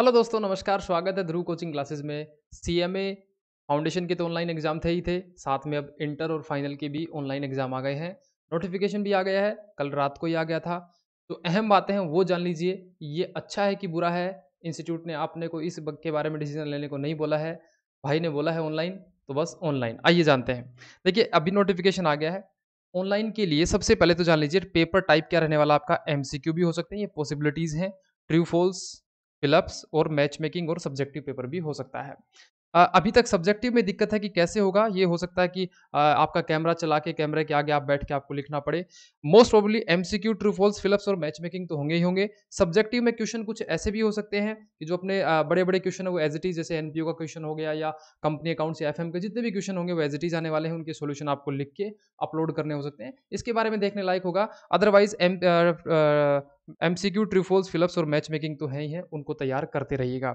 hello दोस्तों नमस्कार स्वागत है ध्रुव कोचिंग क्लासेस में सी एम ए फाउंडेशन के तो ऑनलाइन एग्जाम थे ही थे साथ में अब इंटर और फाइनल के भी ऑनलाइन एग्जाम आ गए हैं नोटिफिकेशन भी आ गया है कल रात को ही आ गया था तो अहम बातें हैं वो जान लीजिए ये अच्छा है कि बुरा है इंस्टीट्यूट ने आपने को इस बग के बारे में डिसीजन लेने को नहीं बोला है भाई ने बोला है ऑनलाइन तो बस ऑनलाइन आइए जानते हैं देखिए अभी नोटिफिकेशन आ गया है ऑनलाइन के लिए सबसे पहले तो जान लीजिए पेपर टाइप क्या रहने वाला आपका एम भी हो सकते हैं ये पॉसिबिलिटीज़ हैं ट्रू फॉल्स फिलअप्स और मैच मेकिंग और सब्जेक्टिव पेपर भी हो सकता है अभी तक सब्जेक्टिव में दिक्कत है कि कैसे होगा ये हो सकता है कि आपका कैमरा चला के कैमरे के आगे आप बैठ के आपको लिखना पड़े most probably MCQ true false fill ups और मैच मेकिंग तो होंगे ही होंगे सब्जेक्टिव में क्वेश्चन कुछ ऐसे भी हो सकते हैं कि जो अपने बड़े बड़े क्वेश्चन है वो एज इट इज जैसे एनपीओ का क्वेश्चन हो गया या कंपनी अकाउंट्स या एफ के जितने भी क्वेश्चन होंगे वो एज इट इज आने वाले हैं उनके सोल्यूशन आपको लिख के अपलोड करने हो सकते हैं इसके बारे में देखने लायक होगा otherwise M C Q true false fill ups और मैच मेकिंग तो है ही है उनको तैयार करते रहिएगा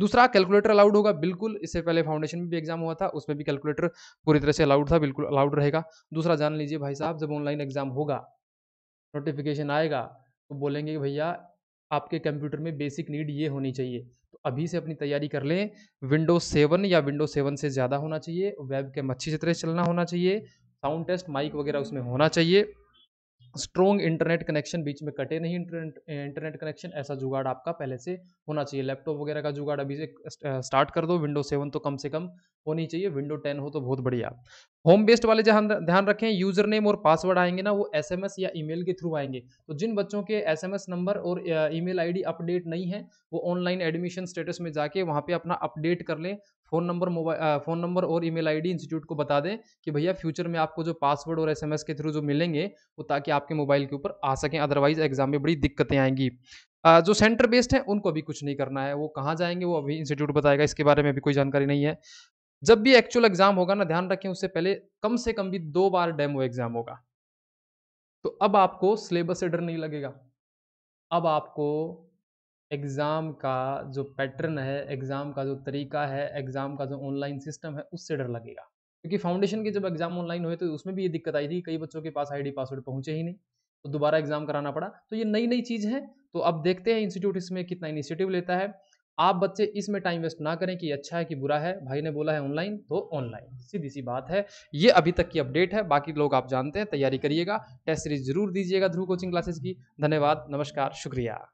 दूसरा कैलकुलेटर अलाउड होगा बिल्कुल इससे पहले फाउंडेशन में भी एग्जाम हुआ था उसमें भी कैलकुलेटर पूरी तरह से अलाउड था बिल्कुल अलाउड रहेगा दूसरा जान लीजिए भाई साहब जब ऑनलाइन एग्जाम होगा नोटिफिकेशन आएगा तो बोलेंगे भैया आपके कंप्यूटर में बेसिक नीड ये होनी चाहिए तो अभी से अपनी तैयारी कर लें विंडो सेवन या विंडो सेवन से ज़्यादा होना चाहिए वेब कैम अच्छी से तरह चलना होना चाहिए साउंड टेस्ट माइक वगैरह उसमें होना चाहिए स्ट्रॉन्ग इंटरनेट कनेक्शन बीच में कटे नहीं इंटरनेट इंटरनेट कनेक्शन ऐसा जुगाड़ आपका पहले से होना चाहिए लैपटॉप वगैरह का जुगाड़ अभी से स्टार्ट कर दो विंडो सेवन तो कम से कम होनी चाहिए विंडो टेन हो तो बहुत बढ़िया होम बेस्ड वाले जहाँ ध्यान रखें यूजर नेम और पासवर्ड आएंगे ना वो एसएमएस या ईमेल के थ्रू आएंगे तो जिन बच्चों के एसएमएस नंबर और ईमेल आईडी अपडेट नहीं है वो ऑनलाइन एडमिशन स्टेटस में जाके वहाँ पे अपना अपडेट कर लें phone number mobile phone number और ईमेल आईडी इंस्टीट्यूट को बता दें कि भैया फ्यूचर में आपको जो पासवर्ड और एस के थ्रू जो मिलेंगे वो ताकि आपके मोबाइल के ऊपर आ सकें अदरवाइज एग्जाम में बड़ी दिक्कतें आएंगी जो सेंटर बेस्ड हैं उनको अभी कुछ नहीं करना है वो कहाँ जाएंगे वो अभी इंस्टीट्यूट बताएगा इसके बारे में अभी कोई जानकारी नहीं है जब भी एक्चुअल एग्जाम होगा ना ध्यान रखें उससे पहले कम से कम भी दो बार डेमो एग्जाम होगा तो अब आपको सिलेबस से डर नहीं लगेगा अब आपको एग्ज़ाम का जो पैटर्न है एग्ज़ाम का जो तरीका है एग्ज़ाम का जो ऑनलाइन सिस्टम है उससे डर लगेगा क्योंकि फाउंडेशन के जब एग्ज़ाम ऑनलाइन हुए तो उसमें भी ये दिक्कत आई थी कई बच्चों के पास आईडी पासवर्ड पहुंचे ही नहीं तो दोबारा एग्ज़ाम कराना पड़ा तो ये नई नई चीज़ है तो अब देखते हैं इंस्टीट्यूट इसमें कितना इनिशिएटिव लेता है आप बच्चे इसमें टाइम वेस्ट ना करें कि अच्छा है कि बुरा है भाई ने बोला है ऑनलाइन तो ऑनलाइन सीधी सी बात है ये अभी तक की अपडेट है बाकी लोग आप जानते हैं तैयारी करिएगा टेस्ट सीरीज जरूर दीजिएगा ध्रुव कोचिंग क्लासेस की धन्यवाद नमस्कार शुक्रिया